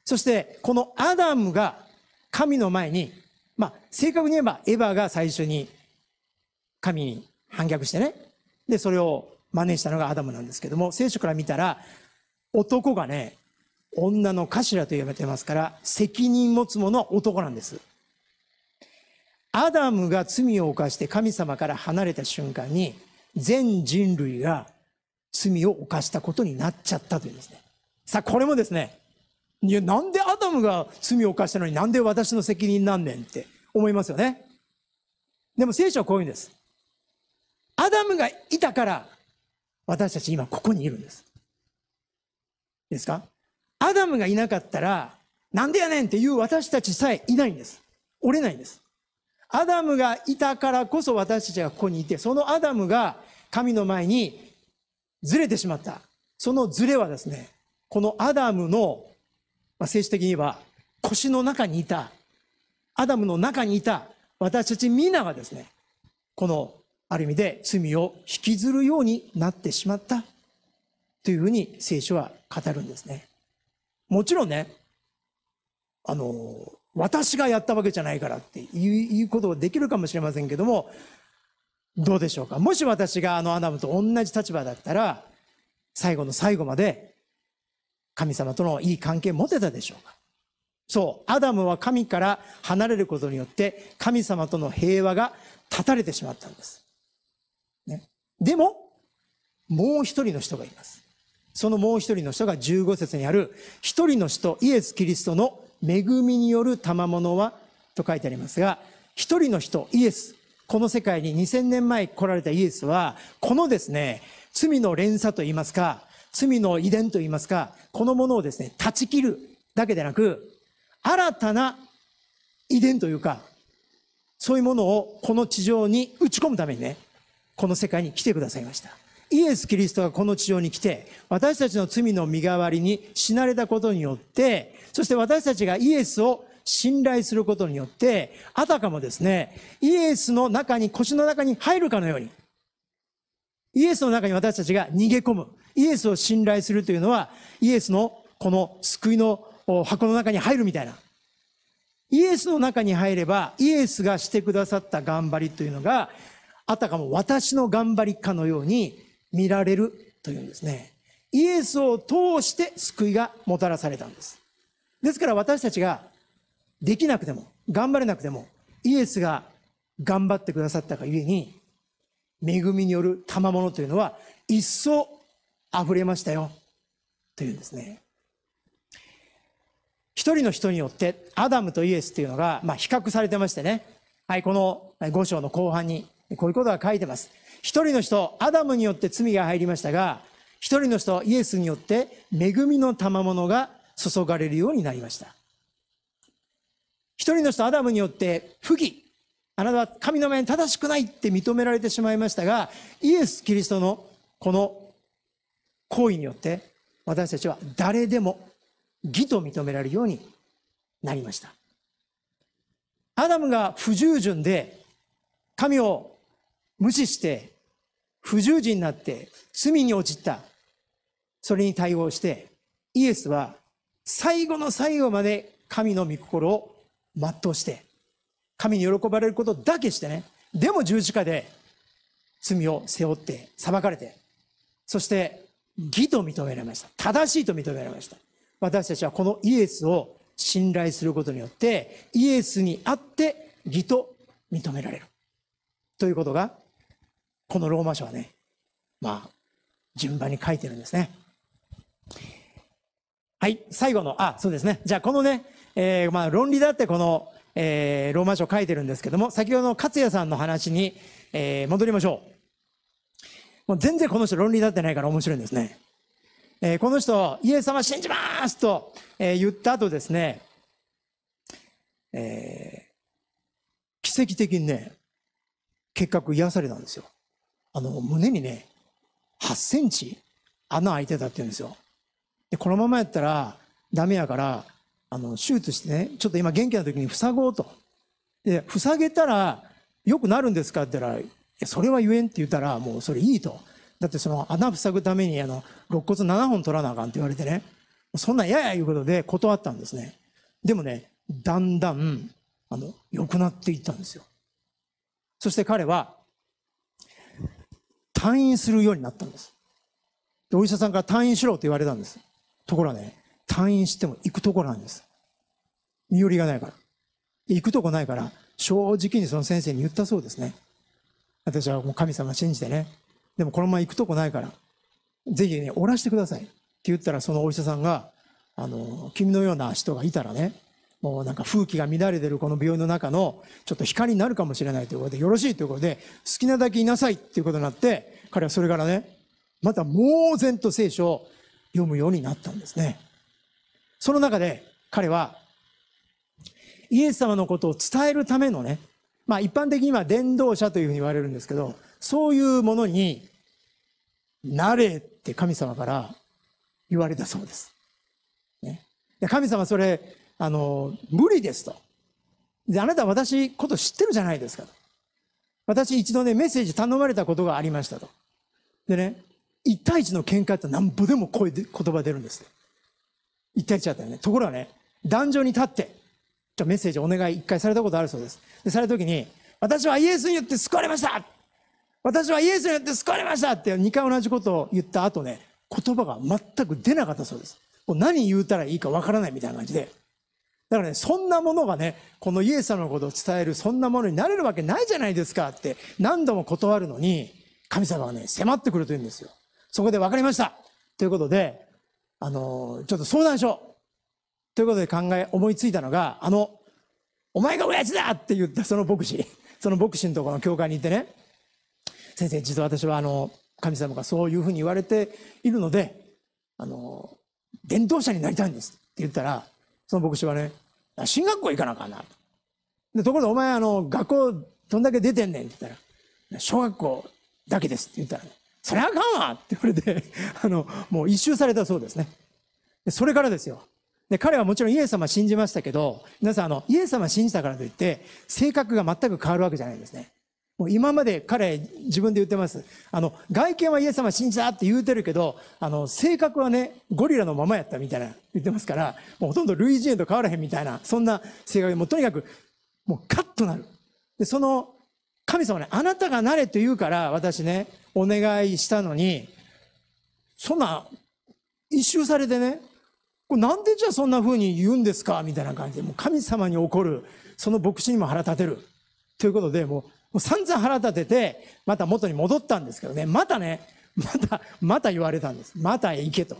そしてこのアダムが神の前に、まあ、正確に言えばエヴァが最初に神に反逆してねでそれを真似したのがアダムなんですけども聖書から見たら男がね女の頭と呼ばれてますから責任持つ者は男なんですアダムが罪を犯して神様から離れた瞬間に全人類が罪を犯したことになっちゃったというんですねさあこれもですねいや、なんでアダムが罪を犯したのになんで私の責任なんねんって思いますよね。でも聖書はこういうんです。アダムがいたから私たち今ここにいるんです。いいですかアダムがいなかったらなんでやねんっていう私たちさえいないんです。折れないんです。アダムがいたからこそ私たちがここにいて、そのアダムが神の前にずれてしまった。そのずれはですね、このアダムのまあ、政治的には腰の中にいた、アダムの中にいた私たち皆がですね、このある意味で罪を引きずるようになってしまったというふうに聖書は語るんですね。もちろんね、あの、私がやったわけじゃないからっていうことができるかもしれませんけども、どうでしょうか。もし私があのアダムと同じ立場だったら、最後の最後まで神様とのいい関係持てたでしょうかそう、アダムは神から離れることによって神様との平和が断たれてしまったんです。ね、でも、もう一人の人がいます。そのもう一人の人が15節にある、一人の人、イエス・キリストの恵みによる賜物は、と書いてありますが、一人の人、イエス、この世界に2000年前来られたイエスは、このですね、罪の連鎖といいますか、罪の遺伝といいますか、このものをですね、断ち切るだけでなく、新たな遺伝というか、そういうものをこの地上に打ち込むためにね、この世界に来てくださいました。イエス・キリストがこの地上に来て、私たちの罪の身代わりに死なれたことによって、そして私たちがイエスを信頼することによって、あたかもですね、イエスの中に、腰の中に入るかのように、イエスの中に私たちが逃げ込む。イエスを信頼するというのは、イエスのこの救いの箱の中に入るみたいな。イエスの中に入れば、イエスがしてくださった頑張りというのが、あたかも私の頑張りかのように見られるというんですね。イエスを通して救いがもたらされたんです。ですから私たちができなくても、頑張れなくても、イエスが頑張ってくださったがゆえに、恵みによる賜物というのは一層溢れましたよ。というんですね。一人の人によってアダムとイエスっていうのが、まあ、比較されてましてね。はい、この5章の後半にこういうことが書いてます。一人の人、アダムによって罪が入りましたが、一人の人、イエスによって恵みの賜物が注がれるようになりました。一人の人、アダムによって不義、あなたは神の前に正しくないって認められてしまいましたが、イエス・キリストのこの行為によって私たちは誰でも義と認められるようになりました。アダムが不従順で神を無視して不従事になって罪に陥った。それに対応してイエスは最後の最後まで神の御心を全うして、神に喜ばれることだけしてね、でも十字架で罪を背負って裁かれて、そして義と認められました。正しいと認められました。私たちはこのイエスを信頼することによって、イエスにあって義と認められる。ということが、このローマ書はね、まあ、順番に書いてるんですね。はい、最後の、あ、そうですね。じゃあ、このね、えー、まあ、論理だってこの、えー、ローマ書書いてるんですけども、先ほどの勝也さんの話に、えー、戻りましょう。もう全然この人論理立ってないから面白いんですね。えー、この人、イエス様信じますと、えー、言った後ですね、えー、奇跡的にね、結核癒されたんですよ。あの、胸にね、8センチ穴開いてたって言うんですよ。で、このままやったらダメやから、あの、手術してね、ちょっと今元気な時に塞ごうと。で、塞げたら良くなるんですかって言ったら、やそれは言えんって言ったらもうそれいいとだってその穴塞ぐためにあの肋骨7本取らなあかんって言われてねそんなんやいうことで断ったんですねでもねだんだんあの良くなっていったんですよそして彼は退院するようになったんですでお医者さんから退院しろって言われたんですところはね退院しても行くとこなんです身寄りがないから行くとこないから正直にその先生に言ったそうですね私はもう神様信じてね。でもこのまま行くとこないから、ぜひね、おらしてください。って言ったら、そのお医者さんが、あの、君のような人がいたらね、もうなんか風紀が乱れてるこの病院の中の、ちょっと光になるかもしれないということで、よろしいということで、好きなだけいなさいっていうことになって、彼はそれからね、また猛然と聖書を読むようになったんですね。その中で、彼は、イエス様のことを伝えるためのね、まあ、一般的には伝道者というふうに言われるんですけど、そういうものになれって神様から言われたそうです。ね、で神様それ、あの、無理ですと。で、あなた私こと知ってるじゃないですかと。私一度ね、メッセージ頼まれたことがありましたと。でね、一対一の喧嘩ってなんぼでも声で言葉出るんです。一対一だったよね。ところがね、壇上に立って、とメッセージお願い一回されたことあるそうです。で、された時に、私はイエスによって救われました私はイエスによって救われましたって2回同じことを言った後ね、言葉が全く出なかったそうです。もう何言うたらいいかわからないみたいな感じで。だからね、そんなものがね、このイエス様のことを伝える、そんなものになれるわけないじゃないですかって何度も断るのに、神様がね、迫ってくると言うんですよ。そこで分かりましたということで、あのー、ちょっと相談しようということで考え、思いついたのが、あの、お前が親父だって言ったその牧師、その牧師のところの教会に行ってね、先生、実は私はあの、神様がそういうふうに言われているので、あの、伝道者になりたいんですって言ったら、その牧師はね、進学校行かなあかんなと。で、ところでお前あの、学校どんだけ出てんねんって言ったら、小学校だけですって言ったら、ね、それあかんわって言われて、あの、もう一周されたそうですね。それからですよ。で彼はもちろんイエス様信じましたけど、皆さんあの、イエス様信じたからといって、性格が全く変わるわけじゃないんですね。もう今まで彼、自分で言ってます。あの、外見はイエス様信じたって言うてるけど、あの、性格はね、ゴリラのままやったみたいな言ってますから、もうほとんど類人と変わらへんみたいな、そんな性格で、もうとにかく、もうカッとなる。で、その、神様ね、あなたがなれと言うから、私ね、お願いしたのに、そんな、一周されてね、これなんでじゃあそんな風に言うんですかみたいな感じで、もう神様に怒る。その牧師にも腹立てる。ということで、もう、もう散々腹立てて、また元に戻ったんですけどね、またね、また、また言われたんです。またへ行けと。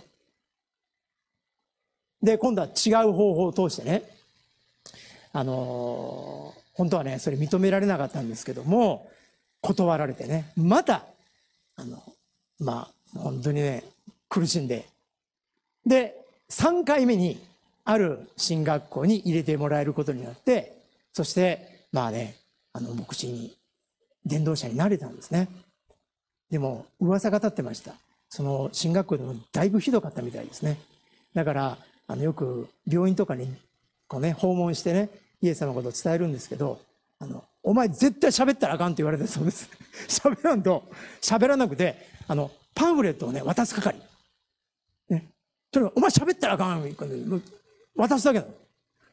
で、今度は違う方法を通してね、あのー、本当はね、それ認められなかったんですけども、断られてね、また、あの、まあ、本当にね、苦しんで、で、3回目にある進学校に入れてもらえることになって、そして、まあね、あの、牧師に、伝道者になれたんですね。でも、噂が立ってました。その、進学校でもだいぶひどかったみたいですね。だから、あの、よく病院とかに、こうね、訪問してね、イエス様のことを伝えるんですけど、あの、お前絶対喋ったらあかんって言われてそうです。喋らんと、喋らなくて、あの、パンフレットをね、渡す係。それお前喋ったらあかんい渡すだけなの。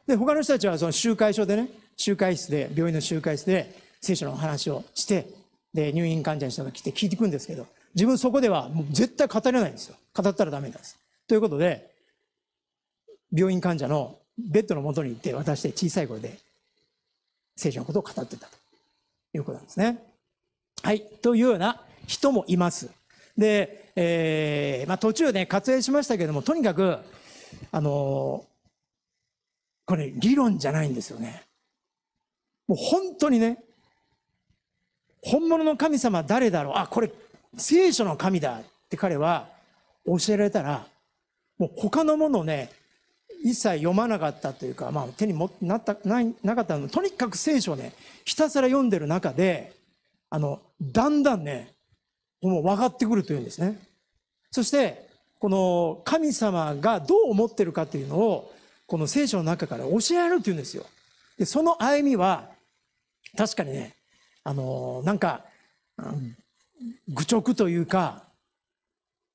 で、他の人たちはその集会所でね、集会室で、病院の集会室で聖書の話をして、で、入院患者の人が来て聞いていくんですけど、自分そこではもう絶対語れないんですよ。語ったらダメなんです。ということで、病院患者のベッドの元に行って渡して小さい声で聖書のことを語ってたということなんですね。はい。というような人もいます。で、えー、まあ、途中ね、割愛しましたけども、とにかく、あのー、これ理論じゃないんですよね。もう本当にね、本物の神様誰だろうあ、これ聖書の神だって彼は教えられたら、もう他のものをね、一切読まなかったというか、まあ、手に持なったないなかったのとにかく聖書をねひたすら読んでる中であのだんだんねもう分かってくるというんですね。そして、この神様がどう思ってるかというのを、この聖書の中から教えられるというんですよ。で、その歩みは、確かにね、あの、なんか、うん、愚直というか、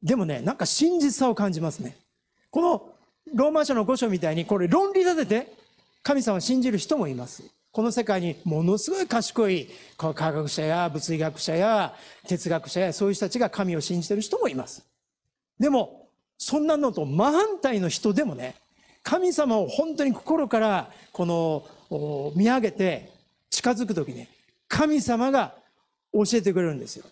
でもね、なんか真実さを感じますね。このローマ書の5章みたいに、これ論理立てて、神様を信じる人もいます。この世界にものすごい賢い科学者や物理学者や哲学者やそういう人たちが神を信じてる人もいます。でも、そんなのと真反対の人でもね、神様を本当に心からこの見上げて近づくときね、神様が教えてくれるんですよ。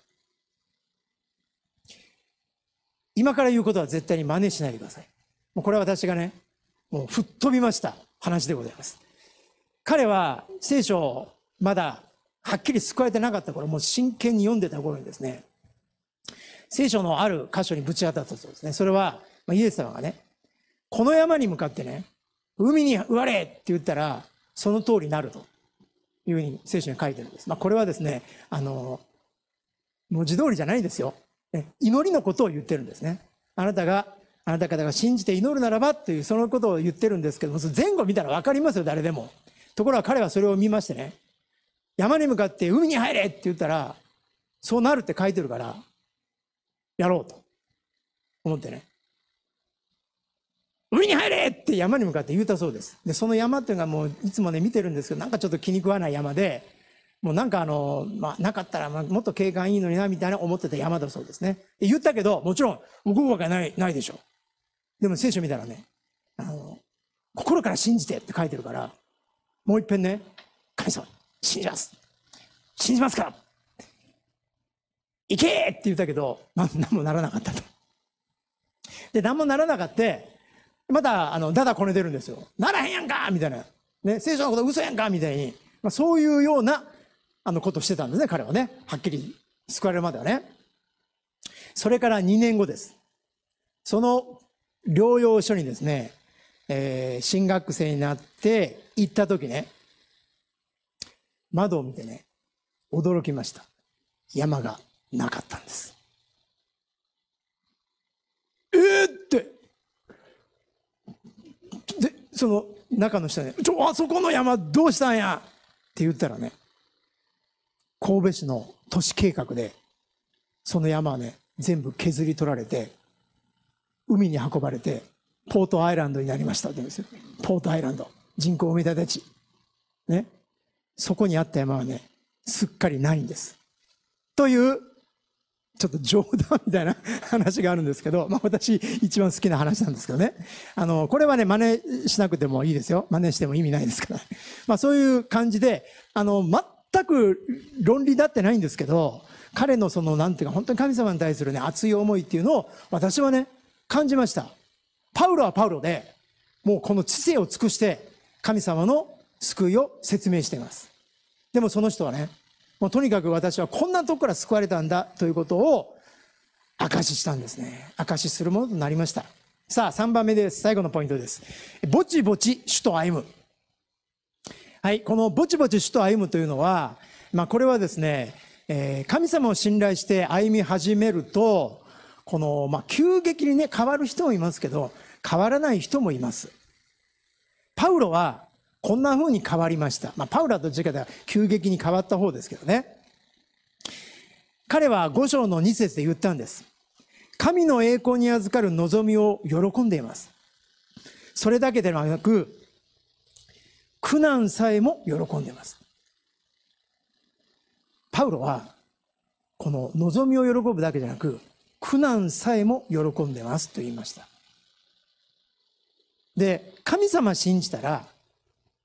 今から言うことは絶対に真似しないでください。もうこれは私がね、もう吹っ飛びました話でございます。彼は聖書をまだはっきり救われてなかった頃、もう真剣に読んでた頃にですね、聖書のある箇所にぶち当たったそうですね。それは、まイエス様がね、この山に向かってね、海に植われって言ったら、その通りになるというふうに聖書に書いてるんです。まあ、これはですね、あの、文字通りじゃないですよ。祈りのことを言ってるんですね。あなたが、あなた方が信じて祈るならばっていう、そのことを言ってるんですけども、前後見たらわかりますよ、誰でも。ところが彼はそれを見ましてね、山に向かって海に入れって言ったら、そうなるって書いてるから、やろうと思ってね。海に入れって山に向かって言ったそうです。で、その山っていうのがもういつもね、見てるんですけど、なんかちょっと気に食わない山で、もうなんかあの、まあ、なかったら、もっと景観いいのにな、みたいな思ってた山だそうですね。で言ったけど、もちろん、動くわけない、ないでしょ。でも聖書見たらね、あの、心から信じてって書いてるから、もう一遍ね、神様、信じます。信じますか行けって言ったけど、まあ、何もならなかったと。で、何もならなかった、また、あの、だだこねてるんですよ。ならへんやんかみたいな。ね、聖書のこと嘘やんかみたいに。まあ、そういうような、あの、ことしてたんですね、彼はね。はっきり救われるまではね。それから2年後です。その療養所にですね、えー、新学生になって行った時ね、窓を見てね、驚きました。山がなかったんです。えー、って。で、その中の人ね、ちょ、あそこの山どうしたんやって言ったらね、神戸市の都市計画で、その山はね、全部削り取られて、海に運ばれて、ポートアイランドになりましたって言うんですよ。ポートアイランド。人口埋め立て地。ね。そこにあった山はね、すっかりないんです。という、ちょっと冗談みたいな 話があるんですけど、まあ私一番好きな話なんですけどね。あの、これはね、真似しなくてもいいですよ。真似しても意味ないですから。まあそういう感じで、あの、全く論理だってないんですけど、彼のその、なんていうか、本当に神様に対するね、熱い思いっていうのを私はね、感じました。パウロはパウロで、もうこの知性を尽くして神様の救いを説明しています。でもその人はね、もうとにかく私はこんなとこから救われたんだということを証ししたんですね。証しするものとなりました。さあ、3番目です。最後のポイントです。ぼちぼち主と歩む。はい、このぼちぼち主と歩むというのは、まあこれはですね、えー、神様を信頼して歩み始めると、この、まあ急激にね、変わる人もいますけど、変わらない人もいます。パウロはこんな風に変わりました。まあ、パウラと違では急激に変わった方ですけどね。彼は5章の2節で言ったんです。神の栄光に預かる望みを喜んでいます。それだけではなく、苦難さえも喜んでいます。パウロは、この望みを喜ぶだけじゃなく、苦難さえも喜んでますと言いました。で、神様信じたら、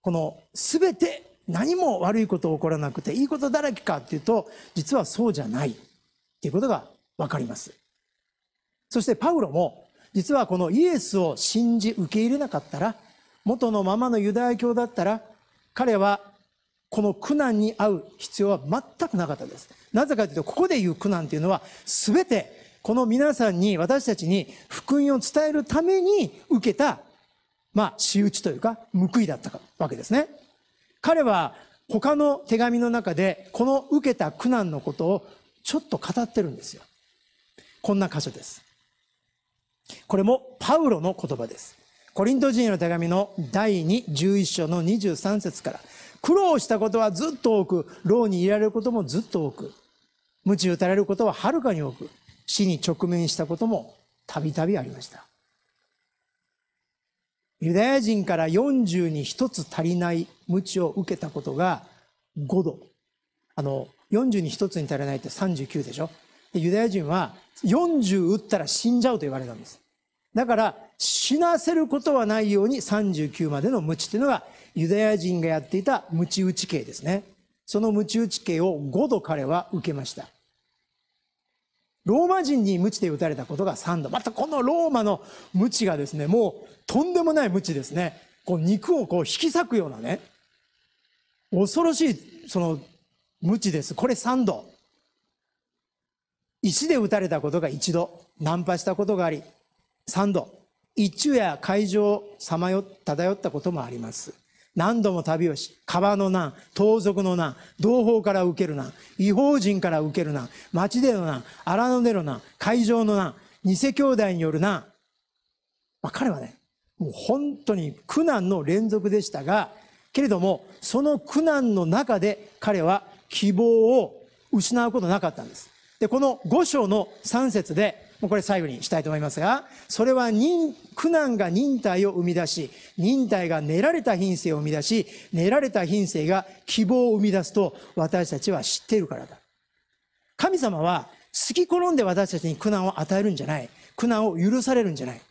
この全て何も悪いこと起こらなくていいことだらけかっていうと、実はそうじゃないっていうことがわかります。そしてパウロも、実はこのイエスを信じ受け入れなかったら、元のままのユダヤ教だったら、彼はこの苦難に遭う必要は全くなかったです。なぜかというと、ここで言う苦難というのは、全てこの皆さんに、私たちに福音を伝えるために受けたまあ、仕打ちというか、報いだったわけですね。彼は他の手紙の中で、この受けた苦難のことをちょっと語ってるんですよ。こんな箇所です。これもパウロの言葉です。コリント人への手紙の第2、11章の23節から、苦労したことはずっと多く、牢にいられることもずっと多く、無知打たれることははるかに多く、死に直面したこともたびたびありました。ユダヤ人から40に1つ足りない鞭を受けたことが5度。あの、40に1つに足りないって39でしょでユダヤ人は40打ったら死んじゃうと言われたんです。だから死なせることはないように39までの鞭っていうのがユダヤ人がやっていた鞭打ち刑ですね。その鞭打ち刑を5度彼は受けました。ローマ人に無知で打たれたことが3度。またこのローマの無知がですね、もうとんでもない無知ですね。こう肉をこう引き裂くようなね、恐ろしいその無知です。これ3度。石で打たれたことが1度。ナンパしたことがあり、3度。一昼夜会場をさまよ漂ったこともあります。何度も旅をし、川の難、盗賊の難、同胞から受ける難、違法人から受ける難、町での難、荒野での難、会場の難、偽兄弟による難。まあ、彼はね、もう本当に苦難の連続でしたが、けれども、その苦難の中で彼は希望を失うことなかったんです。で、この五章の三節で、もうこれ最後にしたいと思いますが、それは苦難が忍耐を生み出し、忍耐が練られた品性を生み出し、練られた品性が希望を生み出すと私たちは知っているからだ。神様は好き好んで私たちに苦難を与えるんじゃない。苦難を許されるんじゃない。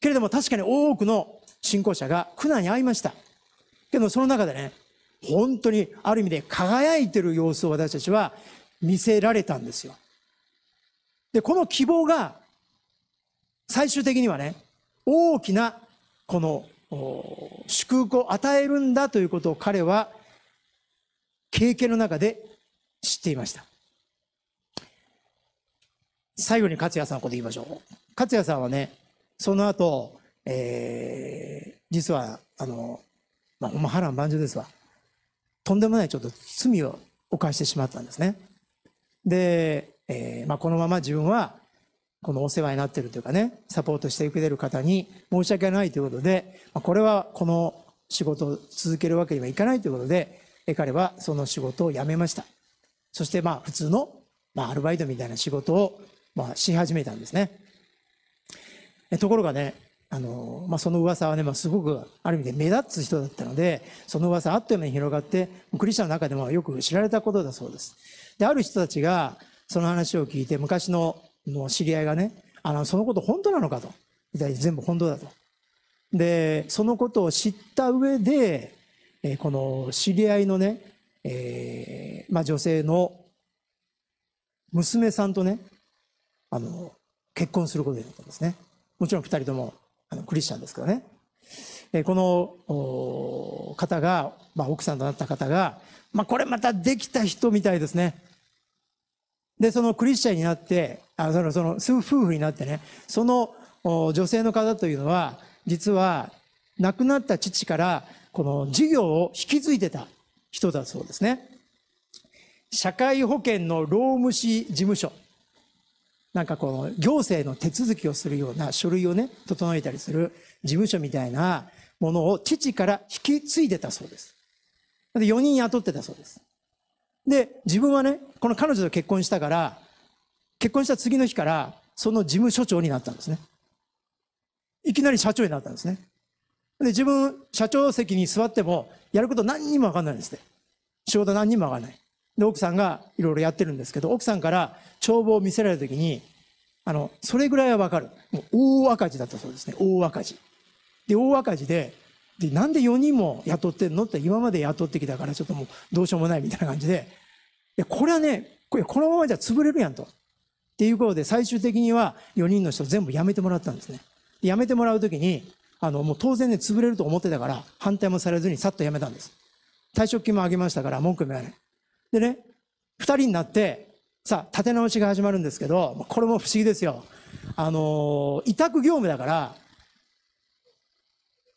けれども確かに多くの信仰者が苦難に遭いました。けどその中でね、本当にある意味で輝いてる様子を私たちは見せられたんですよ。で、この希望が、最終的にはね、大きな、この、祝福を与えるんだということを彼は、経験の中で知っていました。最後に勝谷さんのこと言いましょう。勝谷さんはね、その後、えー、実は、あの、まあ、ほんま波乱万丈ですわ。とんでもないちょっと罪を犯してしまったんですね。で、えー、まあ、このまま自分はこのお世話になってるというかね、サポートしてくれる方に申し訳ないということで、まあ、これはこの仕事を続けるわけにはいかないということで、彼はその仕事を辞めました。そしてまあ普通の、まあ、アルバイトみたいな仕事をまあし始めたんですね。ところがね、あのまあ、その噂はね、まあ、すごくある意味で目立つ人だったので、その噂あっという間に広がって、クリスチャンの中でもよく知られたことだそうです。で、ある人たちが、その話を聞いて、昔の知り合いがね、あの、そのこと本当なのかと。全部本当だと。で、そのことを知った上で、えこの知り合いのね、えー、まあ女性の娘さんとね、あの、結婚することになったんですね。もちろん二人ともあのクリスチャンですからね。えー、この方が、まあ、奥さんとなった方が、まあ、これまたできた人みたいですね。で、そのクリスチャンになって、あその、その、夫婦になってね、その女性の方というのは、実は、亡くなった父から、この事業を引き継いでた人だそうですね。社会保険の労務士事務所。なんかこの行政の手続きをするような書類をね、整えたりする事務所みたいなものを父から引き継いでたそうです。4人雇ってたそうです。で、自分はね、この彼女と結婚したから、結婚した次の日から、その事務所長になったんですね。いきなり社長になったんですね。で、自分、社長席に座っても、やること何にもわかんないんですって。仕事何にもわかんない。で、奥さんがいろいろやってるんですけど、奥さんから帳簿を見せられた時に、あの、それぐらいはわかる。もう大赤字だったそうですね。大赤字。で、大赤字で、でなんで4人も雇ってんのって今まで雇ってきたからちょっともうどうしようもないみたいな感じでいやこれはねこれこのままじゃ潰れるやんと。っていうことで最終的には4人の人全部辞めてもらったんですね。辞めてもらうときにあのもう当然ね潰れると思ってたから反対もされずにさっと辞めたんです。退職金も上げましたから文句も言れ。ない。でね2人になってさあ立て直しが始まるんですけどこれも不思議ですよ。あの委託業務だから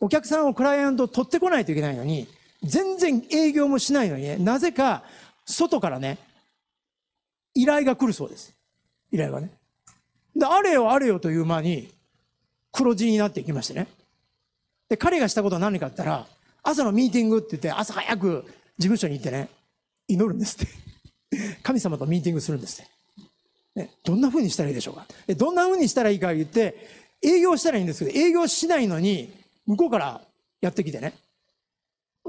お客さんをクライアントを取ってこないといけないのに、全然営業もしないのにね、なぜか外からね、依頼が来るそうです。依頼がね。で、あれよあれよという間に黒字になっていきましてね。で、彼がしたことは何かって言ったら、朝のミーティングって言って朝早く事務所に行ってね、祈るんですって。神様とミーティングするんですって。ね、どんな風にしたらいいでしょうか。どんな風にしたらいいか言って、営業したらいいんですけど、営業しないのに、向こうからやってきてね。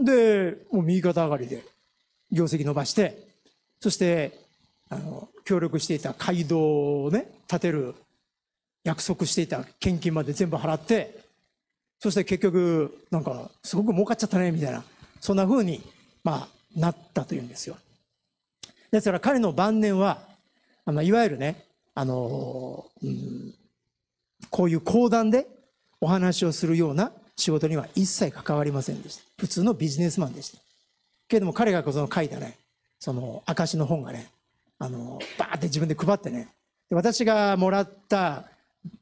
で、もう右肩上がりで業績伸ばして、そして、あの、協力していた街道をね、建てる、約束していた献金まで全部払って、そして結局、なんか、すごく儲かっちゃったね、みたいな、そんなふうに、まあ、なったというんですよ。ですから彼の晩年は、あの、いわゆるね、あの、うん、こういう講談でお話をするような仕事には一切関わりませんでした。普通のビジネスマンでした。けれども彼がその書いたね、その証の本がね、あの、バーって自分で配ってね、で私がもらった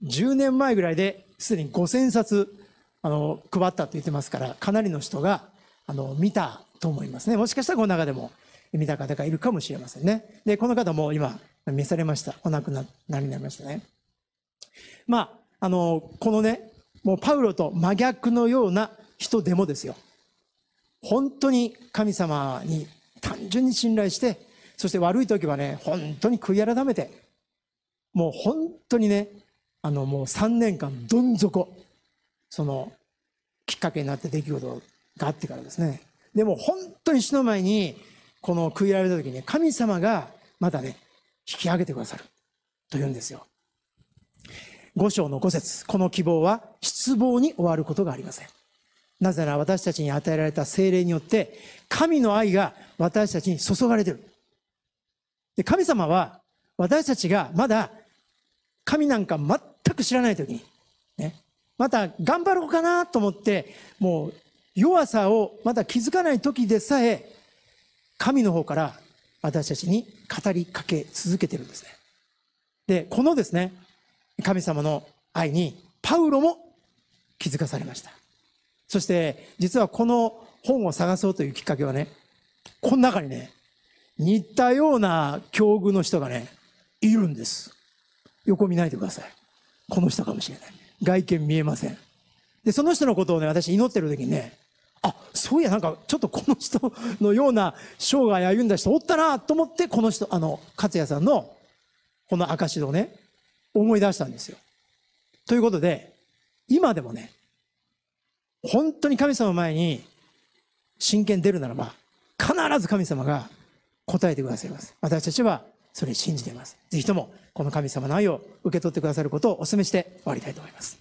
10年前ぐらいですでに5000冊、あの、配ったって言ってますから、かなりの人が、あの、見たと思いますね。もしかしたらこの中でも見た方がいるかもしれませんね。で、この方も今、召されました。お亡くなりになりましたね。まあ、あの、このね、もうパウロと真逆のような人でもですよ。本当に神様に単純に信頼して、そして悪い時はね、本当に悔い改めて、もう本当にね、あのもう3年間どん底、そのきっかけになった出来事があってからですね。でも本当に死の前に、この悔いられた時に神様がまたね、引き上げてくださるというんですよ。5章の5節この希望は失望に終わることがありません。なぜなら私たちに与えられた精霊によって、神の愛が私たちに注がれてる。で神様は私たちがまだ神なんか全く知らない時に、ね、また頑張ろうかなと思って、もう弱さをまだ気づかない時でさえ、神の方から私たちに語りかけ続けてるんですね。で、このですね、神様の愛にパウロも気づかされました。そして実はこの本を探そうというきっかけはね、この中にね、似たような境遇の人がね、いるんです。横見ないでください。この人かもしれない。外見見えません。で、その人のことをね、私祈ってる時にね、あ、そういや、なんかちょっとこの人のような生涯歩んだ人おったなと思って、この人、あの、勝也さんのこの証をね、思い出したんですよ。ということで、今でもね、本当に神様前に真剣出るならば、必ず神様が答えてくださいます。私たちはそれ信じています。ぜひとも、この神様の愛を受け取ってくださることをお勧めして終わりたいと思います。